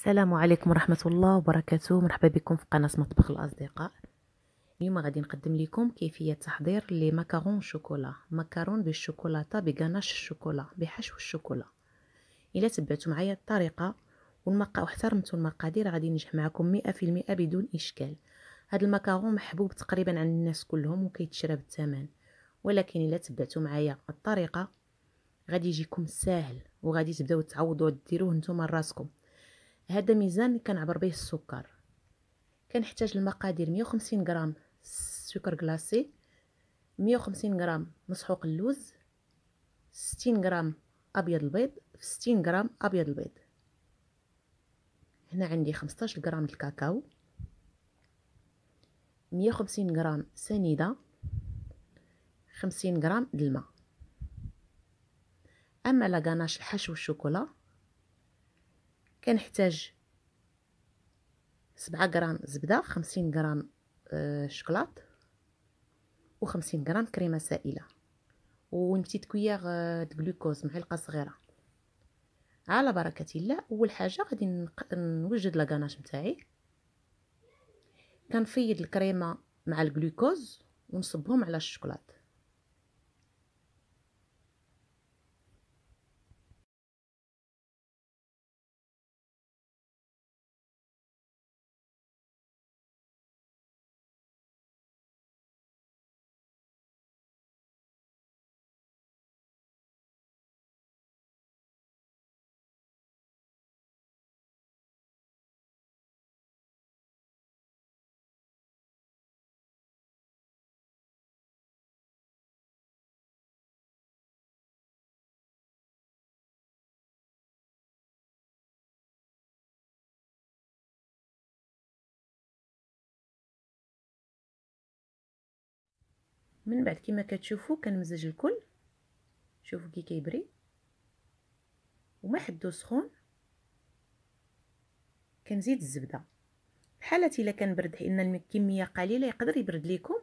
السلام عليكم ورحمة الله وبركاته مرحبا بكم في قناة مطبخ الأصدقاء اليوم غادي نقدم لكم كيفية تحضير لي ماكارون شوكولا ماكارون بالشوكولاتة بكناش الشوكولا بحشو الشوكولا إلا تبعتوا معايا الطريقة والمقا واحترمتوا المقادير غادي نجح معكم مئة في المئة بدون إشكال هاد الماكارون محبوب تقريبا عند الناس كلهم وكيتشرى بالثمن ولكن إلا تبعتوا معايا الطريقة غادي يجيكم ساهل وغادي تبداو تعوضوا ديروه نتوما راسكم هذا ميزان كنعبر به السكر كنحتاج المقادير 150 غرام سكر كلاصي 150 غرام مسحوق اللوز 60 غرام ابيض البيض في 60 غرام ابيض البيض هنا عندي 15 غرام الكاكاو 150 غرام سنيده 50 غرام د الماء اما لا الحشو الشوكولا كنحتاج سبعة غرام زبده خمسين غرام آه، شكلاط وخمسين غرام كريمه سائله وون بتيت كويغ دكلوكوز معلقه صغيره على بركه الله اول حاجه غادي نوجد لاكاناش نتاعي كنفيد الكريمه مع الكلوكوز ونصبهم على الشكلاط من بعد كما كتشوفوا كنمزج الكل شوفوا كي كيبري وما حدو سخون كنزيد الزبده بحالة الا كان برد لان الكميه قليله يقدر يبرد لكم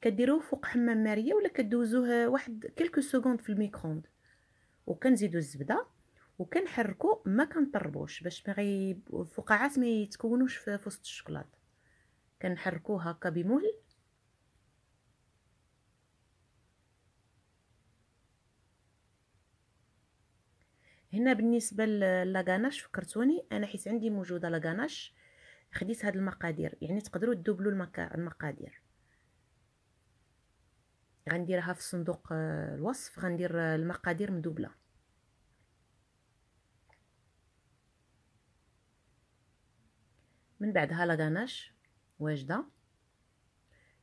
كديروه فوق حمام ماريه ولا كدوزوه واحد كلكو سكوند في الميكرووند وكنزيدو الزبده وكنحركو ما كنطربوش باش ما الفقاعات ما يتكونوش في وسط الشوكولاط كنحركو هكا بمهل هنا بالنسبه لاكاناش فكرتوني انا حيت عندي موجوده لاغاناش خديت هاد المقادير يعني تقدروا تدوبلوا المقادير غنديرها في صندوق آه، الوصف غندير آه، المقادير مدوبله من بعدها لاغاناش واجده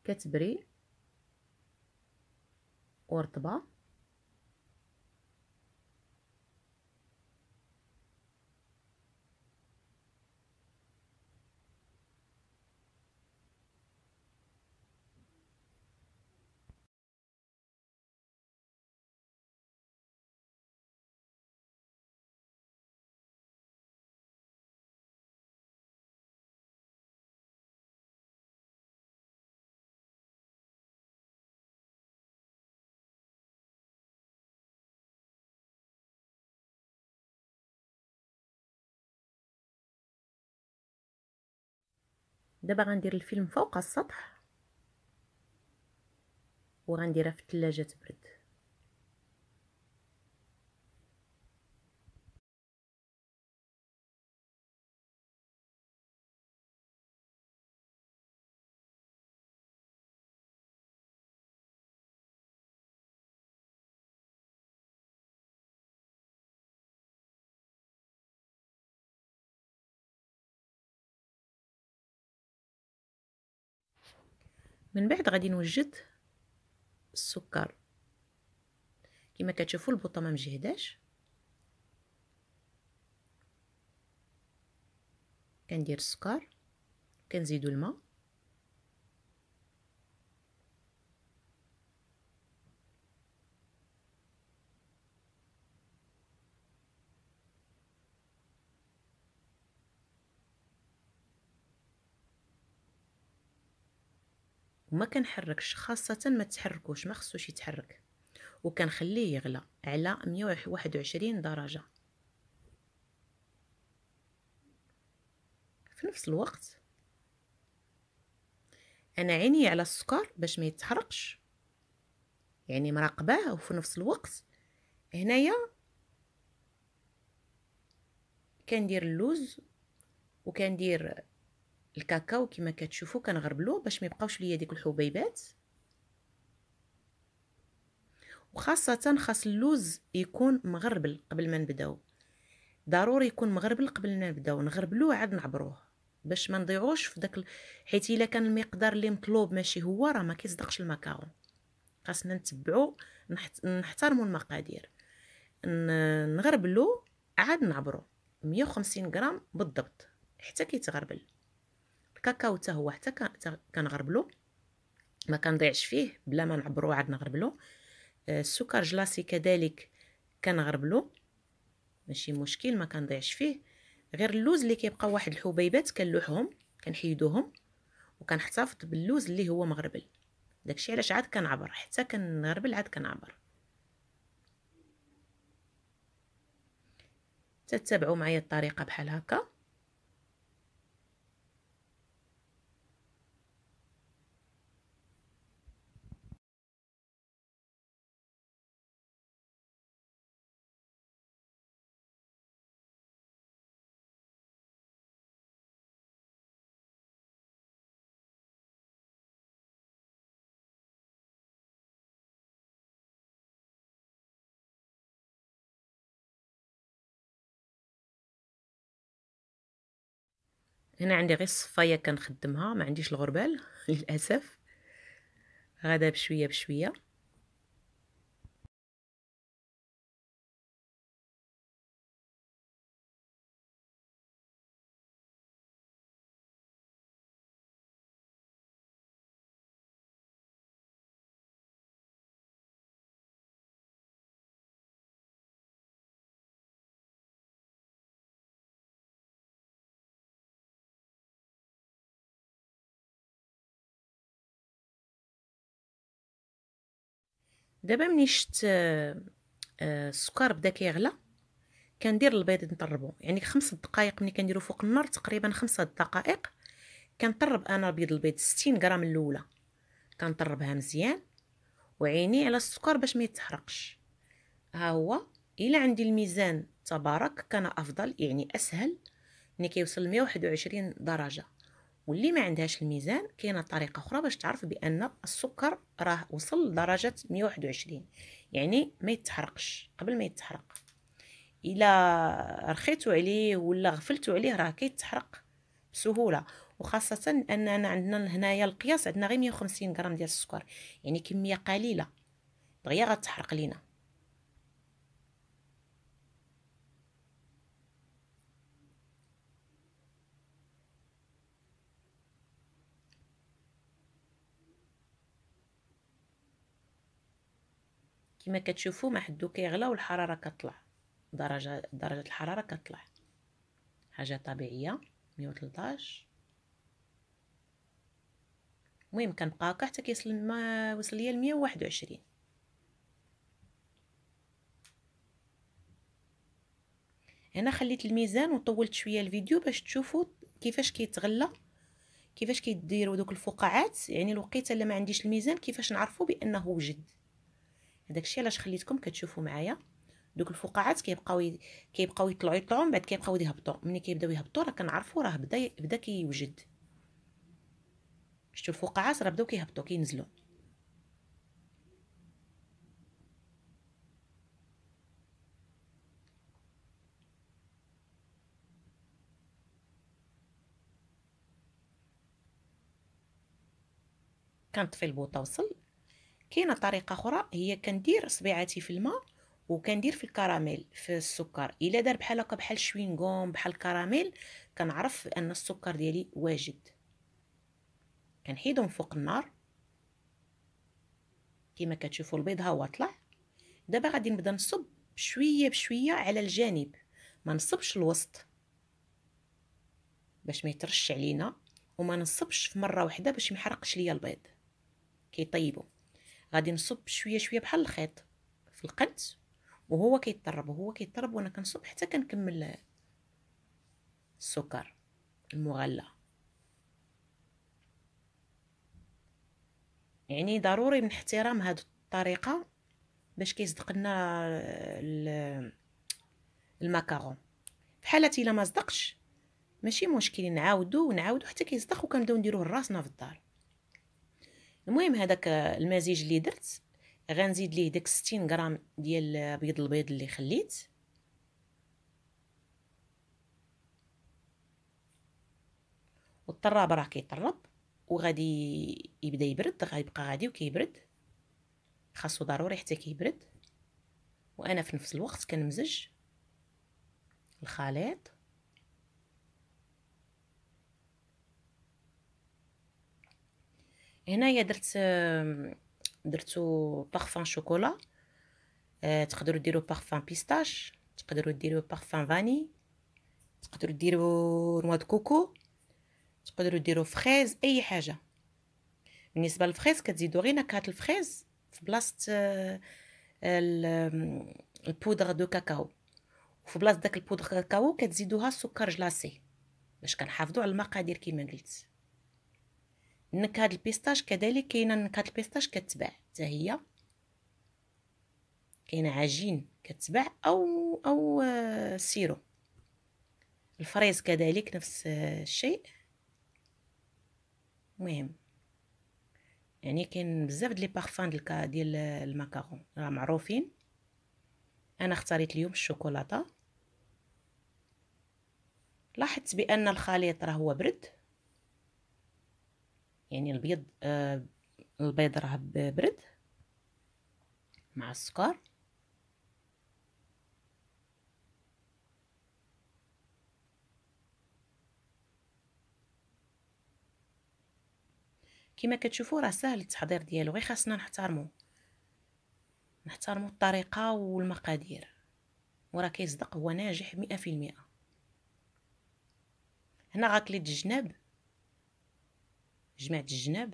كتبري ورطبه دابا غندير الفيلم فوق السطح وغنديرها في الثلاجه تبرد من بعد غادي نوجد السكر كما كتشوفوا البوطه ما مجهداش كندير السكر كنزيدو الماء وما كنحركش خاصه ما تحركوش ما خصوش يتحرك وكنخليه يغلى على 121 درجه في نفس الوقت انا عيني على السكر باش ما يتحرقش يعني مراقباه وفي نفس الوقت هنايا كندير اللوز وكندير الكاكاو كما كتشوفوا كنغربلو باش ما يبقاوش ليا ديك الحبيبات وخاصه خاص اللوز يكون مغربل قبل ما نبداو ضروري يكون مغربل قبل ما نبداو نغربلوه عاد نعبروه باش ما نضيعوش في داك ال... حيت الا كان المقدار اللي مطلوب ماشي هو راه ما كيصدقش الماكارون خاصنا نتبعو نحت... نحترمو المقادير نغربلو عاد نعبرو 150 غرام بالضبط حتى كيتغربل الكاكاو حتى هو حتى كنغربلو ما كنضيعش فيه بلا ما نعبرو عاد نغربلو آه، السكر جلاصي كذلك كنغربلو ماشي مشكل ما كنضيعش فيه غير اللوز اللي كيبقى واحد الحبيبات كنلوحهم كنحيدوهم وكنحتفظ باللوز اللي هو مغربل داكشي علاش عاد كنعبر حتى كنغربل عاد كنعبر تتبعوا معايا الطريقه بحال هكا هنا عندي غير الصفايه كنخدمها ما عنديش الغربال للاسف غدا بشويه بشويه دابا ملي شفت آه، السكر بدا كيغلى كندير البيض نطربو يعني خمس دقائق ملي كنديرو فوق النار تقريبا خمسة دقائق كنطرب انا بيض البيض 60 غرام الاولى كنطربها مزيان وعيني على السكر باش ما يتحرقش ها هو الا عندي الميزان تبارك كان افضل يعني اسهل ملي كيوصل 121 درجه واللي ما عندهاش الميزان كاينه طريقه اخرى باش تعرف بان السكر راه وصل لدرجه 121 يعني ما يتحرقش قبل ما يتحرق الا رخيتو عليه ولا غفلتو عليه راه كيتحرق بسهوله وخاصه اننا عندنا هنايا القياس عندنا غير 150 غرام ديال السكر يعني كميه قليله دغيا غتحرق لينا كما كتشوفوا ما حدو كيغلى والحراره كطلع درجه درجه الحراره كطلع حاجه طبيعيه 113 المهم كنبقى هكا حتى كيصل ما وصل ليا ل 121 هنا خليت الميزان وطولت شويه الفيديو باش تشوفوا كيفاش كيتغلى كيفاش كيديروا دوك الفقاعات يعني الوقيته اللي ما عنديش الميزان كيفاش نعرفوا بانه وجد هذاك الشيء علاش خليتكم كتشوفوا معايا دوك الفقاعات كيبقاو كيبقاو يطلعوا يطلعوا من بعد كيبقاو يهبطوا ملي كيبداو يهبطوا راه كنعرفوا راه بدا بدا كيوجد شتو الفقاعات راه بداو كيهبطوا كينزلوا كنطفي البوطه وصل كاينه طريقه اخرى هي كندير صبيعاتي في الماء وكندير في الكراميل في السكر الا دار بحال هكا بحال شوينغوم بحال الكراميل كنعرف ان السكر ديالي واجد كنحيدهم فوق النار كما كتشوفوا البيض ها هو طلع دابا غادي نبدا نصب بشويه بشويه على الجانب ما نصبش الوسط باش ما يترش علينا وما نصبش في مره واحده باش ما يحرقش ليا البيض كيطيبوا غادي نصب شويه شويه بحال الخيط في القد وهو كيضرب وهو كيضرب وانا كنصب حتى كنكمل السكر المغلى يعني ضروري من احترام هاد الطريقه باش كيصدق لنا الماكارون في حاله الا ما صدقش ماشي مشكل نعاودو ونعاودو حتى كيصدق وكنبداو نديروه لراسنا في الدار المهم هذاك المزيج اللي درت غنزيد ليه داك 60 غرام ديال البيض البيض اللي خليت والطراب راه كيطرب وغادي يبدا يبرد غيبقى غادي وكيبرد خاصو ضروري حتى كيبرد وانا في نفس الوقت كنمزج الخليط هنايا درت درتو بارفان شوكولا تقدروا ديروا بارفان بيستاش تقدروا ديروا بارفان فاني تقدروا ديروا نوا كوكو تقدروا ديروا فريز اي حاجه بالنسبه للفريز كتزيدوا غير نكهه الفريز في بلاصه آه، البودره دو كاكاو وفي بلاصه داك البودره كاكاو كتزيدوها سكر جلاصي باش كنحافظوا على المقادير كيما قلت نكهه البيستاش كذلك كاينه نكهه البيستاش كتباع حتى هي كاينه عجين كتباع او او آه، سيرو الفريز كذلك نفس آه، الشيء مهم يعني كاين بزاف ديال لي بارفان ديال الماكارون راه معروفين انا اختاريت اليوم الشوكولاته لاحظت بان الخليط راه هو برد يعني البيض آه البيض راه برد مع السكر كما كتشوفوا راه سهل التحضير ديالو غير خاصنا نحترمو نحترمو الطريقه والمقادير وراه كيصدق هو ناجح مئة في المئة هنا غاكلي الجناب جمعت الجناب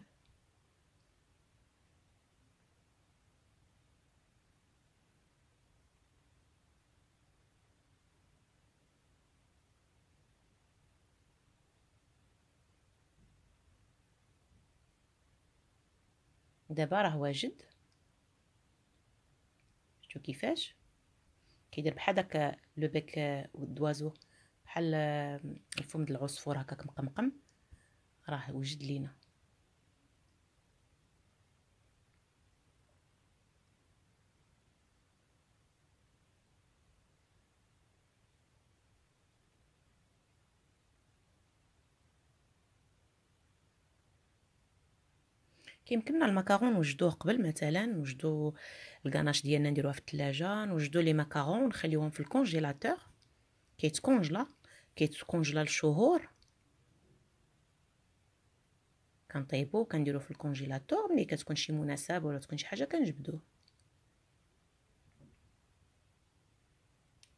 دابا راه واجد شتو كيفاش كيدير بحال داك لو بيك دوازو بحال الفم ديال العصفور هكاك مقمقم راه وجد لينا يمكننا الماكارون نوجدوه قبل مثلا نوجدو الكاناش ديالنا نديروها في الثلاجه نوجدو لي ماكارون نخليوهم في الكونجيلاتور كيتكونجلا كيتكونجلا لشهور كنطيبوه كنديروه في الكونجيلاتور ملي كتكون شي مناسبه ولا تكون شي حاجه كنجبدوه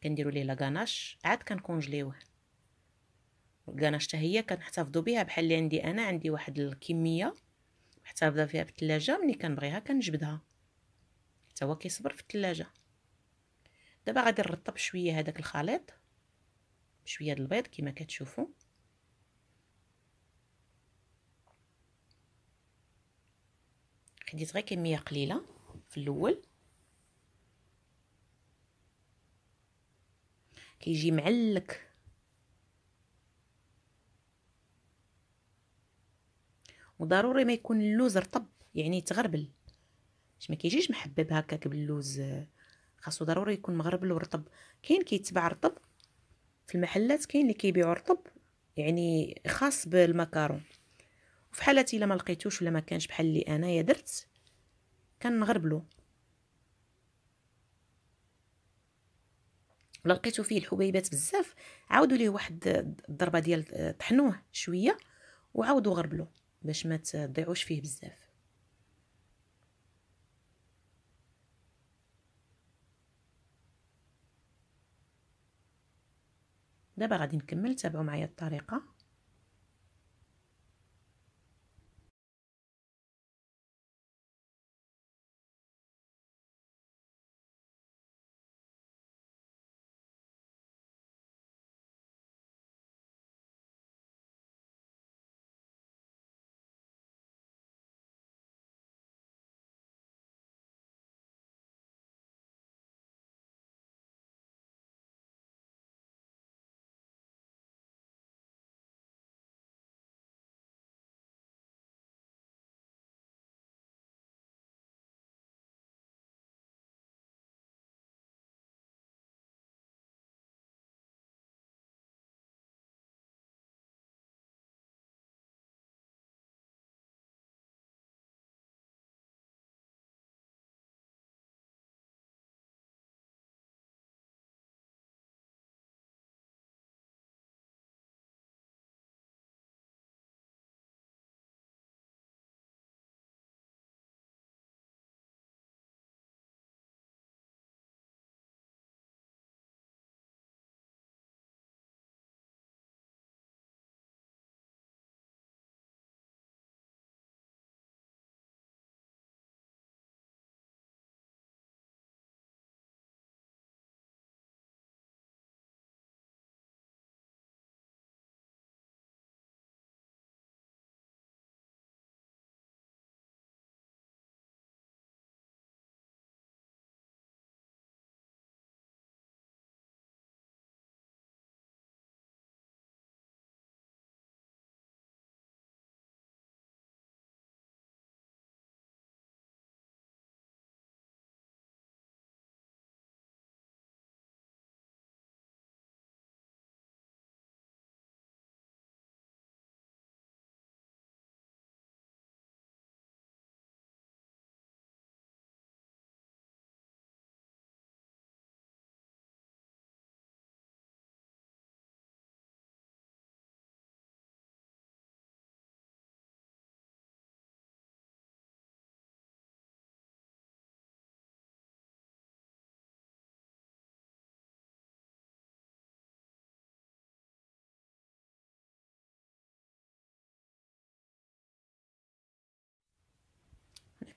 كنديرو ليه لاكاناش عاد كنكونجليوه الكاناش حتى هي كنحتفظوا بها بحال اللي عندي انا عندي واحد الكميه محتفظه فيها في الثلاجه ملي كنبغيها كنجبدها حتى هو كيصبر في الثلاجه دابا غادي نرطب شويه هذاك الخليط بشويه د البيض كما كتشوفوا خديت غير كميه قليله في الاول كيجي معلك وضروري ما يكون اللوز رطب يعني يتغربل باش ما كيجيش محبب هكاك باللوز خاصو ضروري يكون مغربل ورطب كاين كيتباع رطب في المحلات كاين اللي كيبيعو رطب يعني خاص بالمكرونه وفي حالة الا ما لقيتوش ولا ما كانش بحال اللي انايا درت كنغربلو ولا لقيتو فيه الحبيبات بزاف عاودوا ليه واحد الضربه ديال آه، طحنوه شويه وعاودوا غربلو باش ما تضيعوش فيه بزاف دابا غادي نكمل تابعوا معايا الطريقه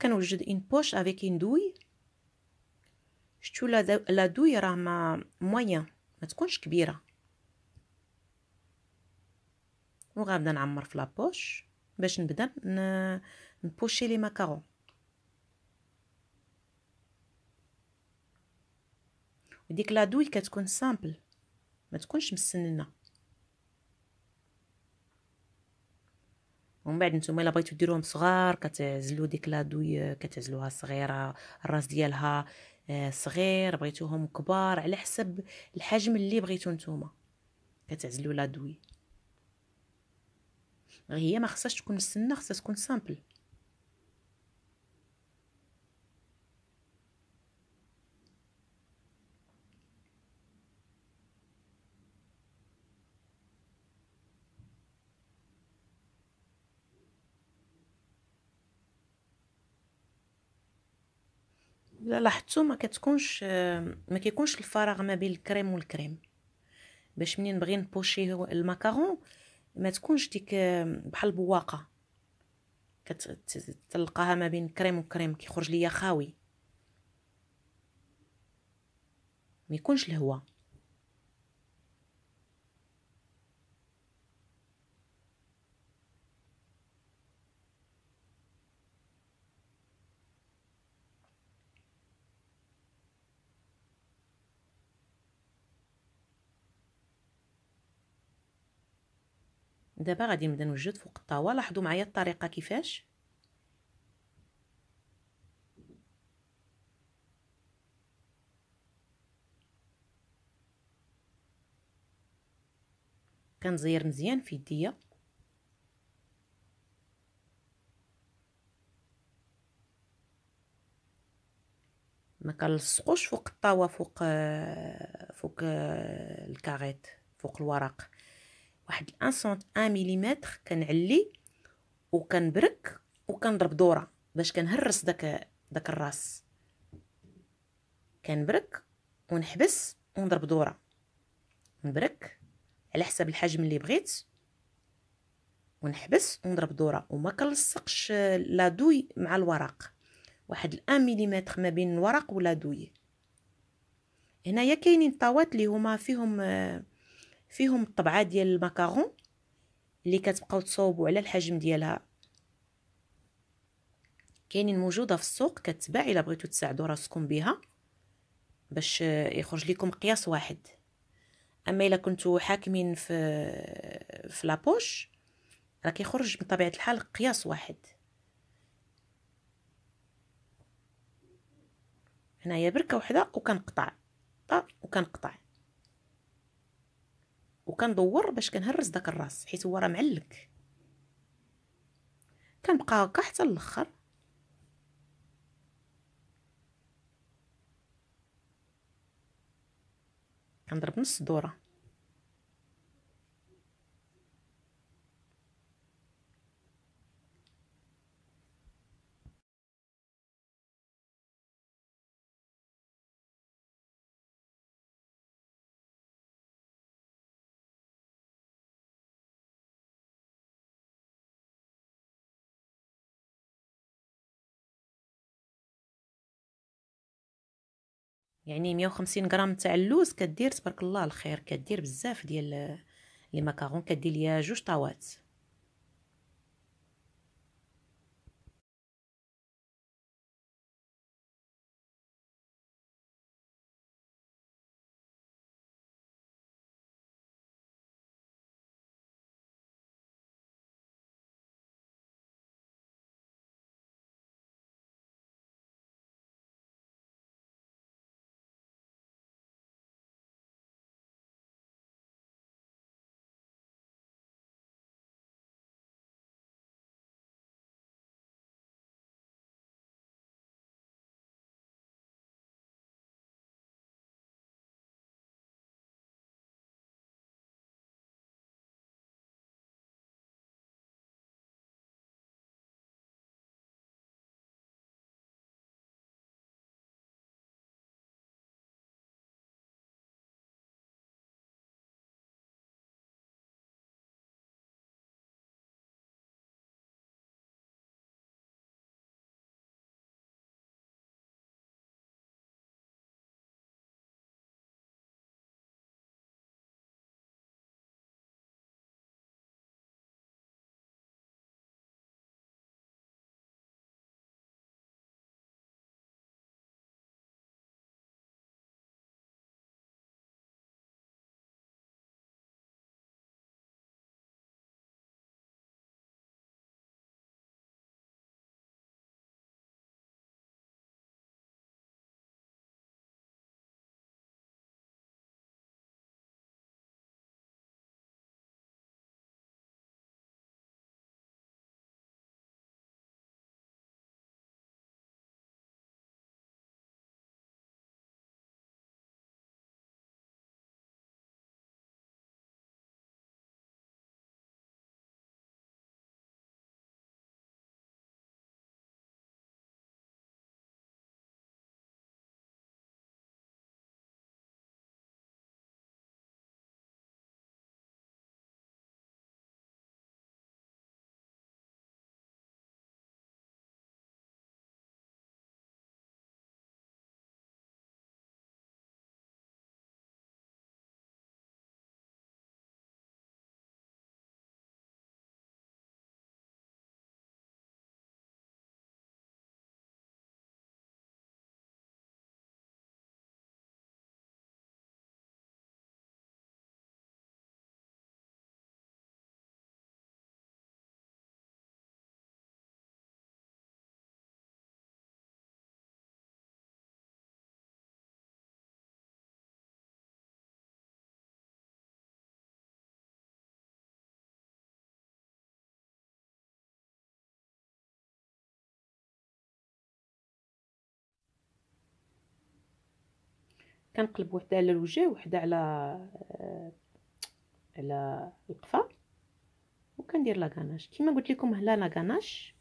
كنوجد ان بوش افيك ان دوي شتو لا دوي راه ما مويان ما تكونش كبيره وغنبدا نعمر في لابوش باش نبدا نبوشي لي ماكارون وديك لا دوي كتكون سامبل ما تكونش مسننه ومن بعد نتوما الا بغيتو ديروهم صغار كتعزلو ديك لادوي كتعزلوها صغيره الراس ديالها آه، صغير بغيتوهم كبار على حسب الحجم اللي بغيتو نتوما كتعزلو لادوي هي ما خصهاش تكون السنه خصها تكون سامبل لاحظتوا ما كتكونش ما كيكونش الفراغ ما بين الكريم والكريم باش منين نبغي نبوشي الماكارون ما تكونش ديك بحال بواقه كتلقاها ما بين كريم وكريم كيخرج ليا خاوي ما يكونش الهواء دابا غادي نبدا نوجد فوق الطاوه لاحظوا معايا الطريقه كيفاش كنزير مزيان في يديا ما كنلصقوش فوق الطاوه فوق آه، فوق آه، الكاريت فوق الورق واحد الانسونت سنت 1 ملم كنعلي وكنبرك وكنضرب دوره باش كنهرس داك داك الراس كنبرك ونحبس ونضرب دوره نبرك على حسب الحجم اللي بغيت ونحبس ونضرب دوره وما كنلصقش لا دوي مع الورق واحد 1 ملم ما بين الورق ولا دوي هنايا كاينين طاوات اللي هما فيهم آه فيهم الطبعه ديال الماكارون اللي كتبقاو تصاوبوا على الحجم ديالها كاينين موجوده في السوق كتباع الا بغيتو تساعدوا راسكم بها باش يخرج لكم قياس واحد اما الا كنتو حاكمين في في لابوش راه كيخرج بطبيعه الحال قياس واحد هنايا بركه وحده وكنقطع آه، وكنقطع وكندور باش كنهرس داك الراس حيت هو راه معلق كنبقى هكا حتى الاخر كنضرب نص دوره يعني 150 غرام تاع اللوز كدير تبارك الله الخير كدير بزاف ديال لي ماكارون كدير ليا جوج طاوات كنقلب وحده على الوجه وحده على آه، على القفا وكندير لاكاناش كما قلت لكم هنا لاكاناش